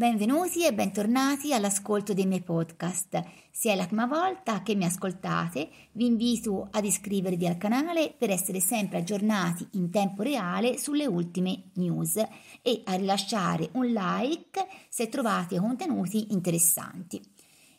Benvenuti e bentornati all'ascolto dei miei podcast. Se è la prima volta che mi ascoltate, vi invito ad iscrivervi al canale per essere sempre aggiornati in tempo reale sulle ultime news e a rilasciare un like se trovate contenuti interessanti.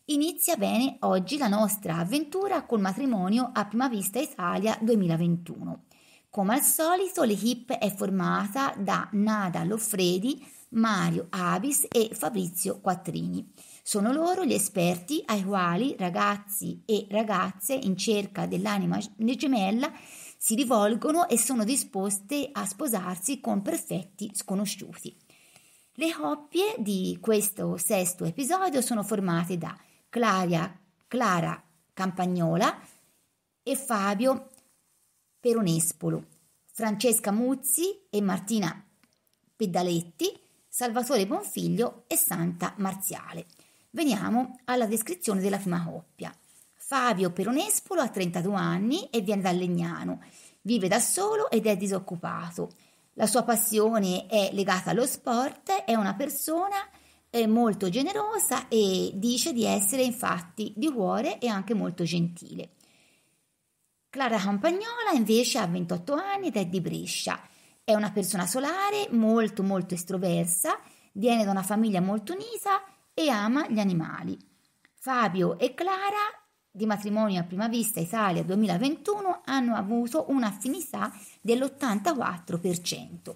Inizia bene oggi la nostra avventura col matrimonio a prima vista Italia 2021. Come al solito l'equipe è formata da Nada Loffredi, Mario Abis e Fabrizio Quattrini. Sono loro gli esperti ai quali ragazzi e ragazze in cerca dell'anima gemella si rivolgono e sono disposte a sposarsi con perfetti sconosciuti. Le coppie di questo sesto episodio sono formate da Clara, Clara Campagnola e Fabio Peronespolo, Francesca Muzzi e Martina Pedaletti, Salvatore Bonfiglio e Santa Marziale. Veniamo alla descrizione della prima coppia. Fabio Peronespolo ha 32 anni e viene dal Legnano, vive da solo ed è disoccupato. La sua passione è legata allo sport, è una persona eh, molto generosa e dice di essere infatti di cuore e anche molto gentile. Clara Campagnola invece ha 28 anni ed è di Brescia. È una persona solare, molto molto estroversa, viene da una famiglia molto unita e ama gli animali. Fabio e Clara, di matrimonio a prima vista Italia 2021, hanno avuto un'affinità dell'84%.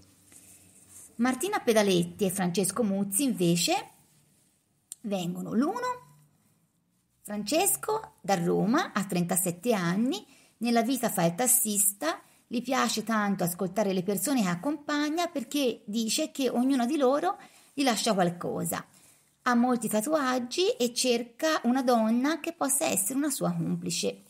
Martina Pedaletti e Francesco Muzzi invece vengono l'uno Francesco da Roma ha 37 anni nella vita fa il tassista, gli piace tanto ascoltare le persone che accompagna perché dice che ognuna di loro gli lascia qualcosa. Ha molti tatuaggi e cerca una donna che possa essere una sua complice.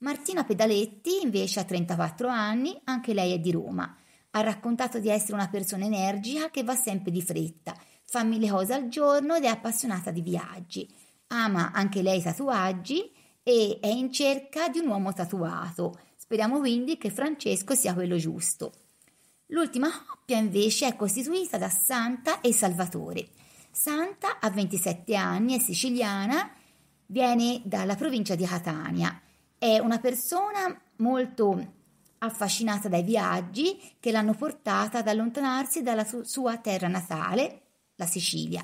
Martina Pedaletti invece ha 34 anni, anche lei è di Roma. Ha raccontato di essere una persona energica che va sempre di fretta, fa mille cose al giorno ed è appassionata di viaggi. Ama anche lei i tatuaggi e è in cerca di un uomo tatuato. Speriamo quindi che Francesco sia quello giusto. L'ultima coppia invece è costituita da Santa e Salvatore. Santa ha 27 anni, è siciliana, viene dalla provincia di Catania. È una persona molto affascinata dai viaggi che l'hanno portata ad allontanarsi dalla sua terra natale, la Sicilia.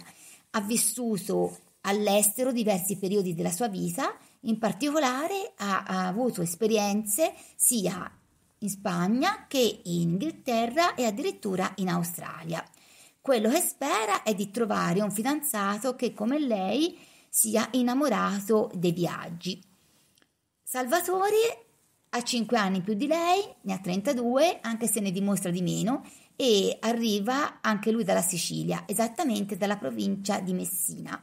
Ha vissuto all'estero diversi periodi della sua vita in particolare ha, ha avuto esperienze sia in Spagna che in Inghilterra e addirittura in Australia. Quello che spera è di trovare un fidanzato che come lei sia innamorato dei viaggi. Salvatore ha 5 anni più di lei, ne ha 32, anche se ne dimostra di meno, e arriva anche lui dalla Sicilia, esattamente dalla provincia di Messina.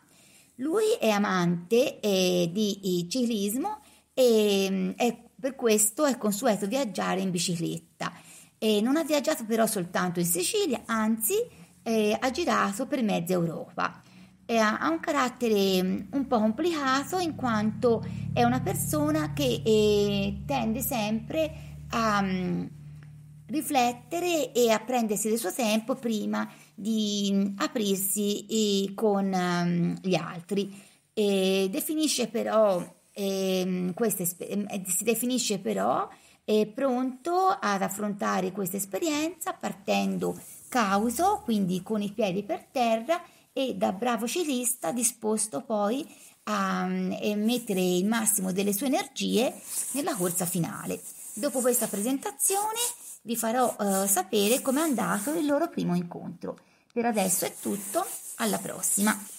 Lui è amante eh, di eh, ciclismo e eh, per questo è consueto viaggiare in bicicletta. E non ha viaggiato però soltanto in Sicilia, anzi eh, ha girato per mezza Europa. E ha un carattere mm, un po' complicato in quanto è una persona che eh, tende sempre a um, riflettere e a prendersi del suo tempo prima di di aprirsi con ehm, gli altri. E definisce però, ehm, ehm, eh, queste, si definisce però pronto ad affrontare questa esperienza partendo causo, quindi con i piedi per terra e da bravo ciclista disposto poi a, a mettere il massimo delle sue energie nella corsa finale. Dopo questa presentazione vi farò eh, sapere è andato il loro primo incontro. Per adesso è tutto, alla prossima!